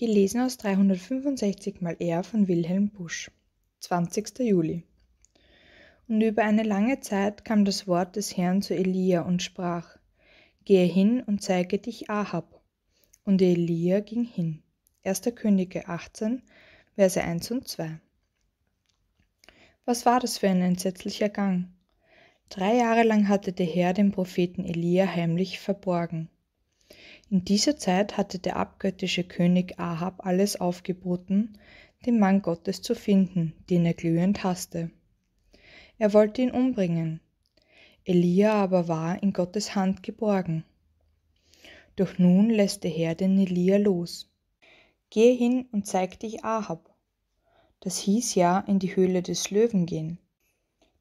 Gelesen aus 365 mal R von Wilhelm Busch. 20. Juli. Und über eine lange Zeit kam das Wort des Herrn zu Elia und sprach: Gehe hin und zeige dich Ahab. Und Elia ging hin. 1. Könige 18, Verse 1 und 2. Was war das für ein entsetzlicher Gang? Drei Jahre lang hatte der Herr den Propheten Elia heimlich verborgen. In dieser Zeit hatte der abgöttische König Ahab alles aufgeboten, den Mann Gottes zu finden, den er glühend hasste. Er wollte ihn umbringen. Elia aber war in Gottes Hand geborgen. Doch nun lässt der Herr den Elia los. Geh hin und zeig dich Ahab. Das hieß ja in die Höhle des Löwen gehen.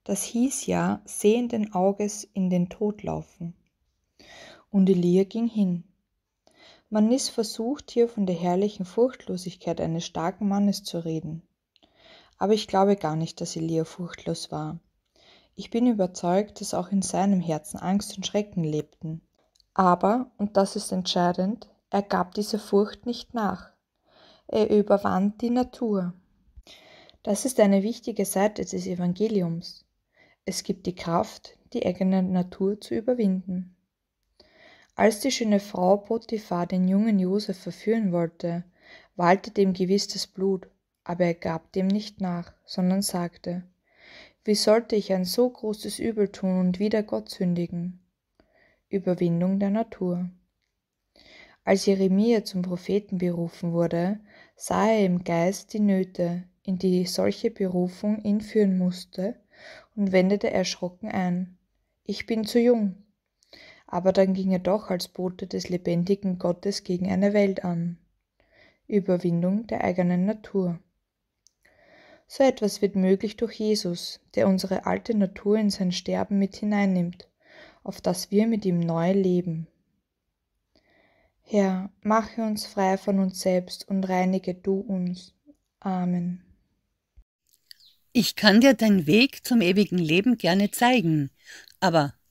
Das hieß ja sehenden Auges in den Tod laufen. Und Elia ging hin. Man ist versucht hier von der herrlichen Furchtlosigkeit eines starken Mannes zu reden. Aber ich glaube gar nicht, dass Elia furchtlos war. Ich bin überzeugt, dass auch in seinem Herzen Angst und Schrecken lebten. Aber, und das ist entscheidend, er gab dieser Furcht nicht nach. Er überwand die Natur. Das ist eine wichtige Seite des Evangeliums. Es gibt die Kraft, die eigene Natur zu überwinden. Als die schöne Frau Potiphar den jungen Josef verführen wollte, wallte dem gewiss das Blut, aber er gab dem nicht nach, sondern sagte, wie sollte ich ein so großes Übel tun und wider Gott sündigen? Überwindung der Natur. Als Jeremia zum Propheten berufen wurde, sah er im Geist die Nöte, in die solche Berufung ihn führen musste, und wendete erschrocken ein. Ich bin zu jung, aber dann ging er doch als Bote des lebendigen Gottes gegen eine Welt an. Überwindung der eigenen Natur. So etwas wird möglich durch Jesus, der unsere alte Natur in sein Sterben mit hineinnimmt, auf das wir mit ihm neu leben. Herr, mache uns frei von uns selbst und reinige du uns. Amen. Ich kann dir deinen Weg zum ewigen Leben gerne zeigen, aber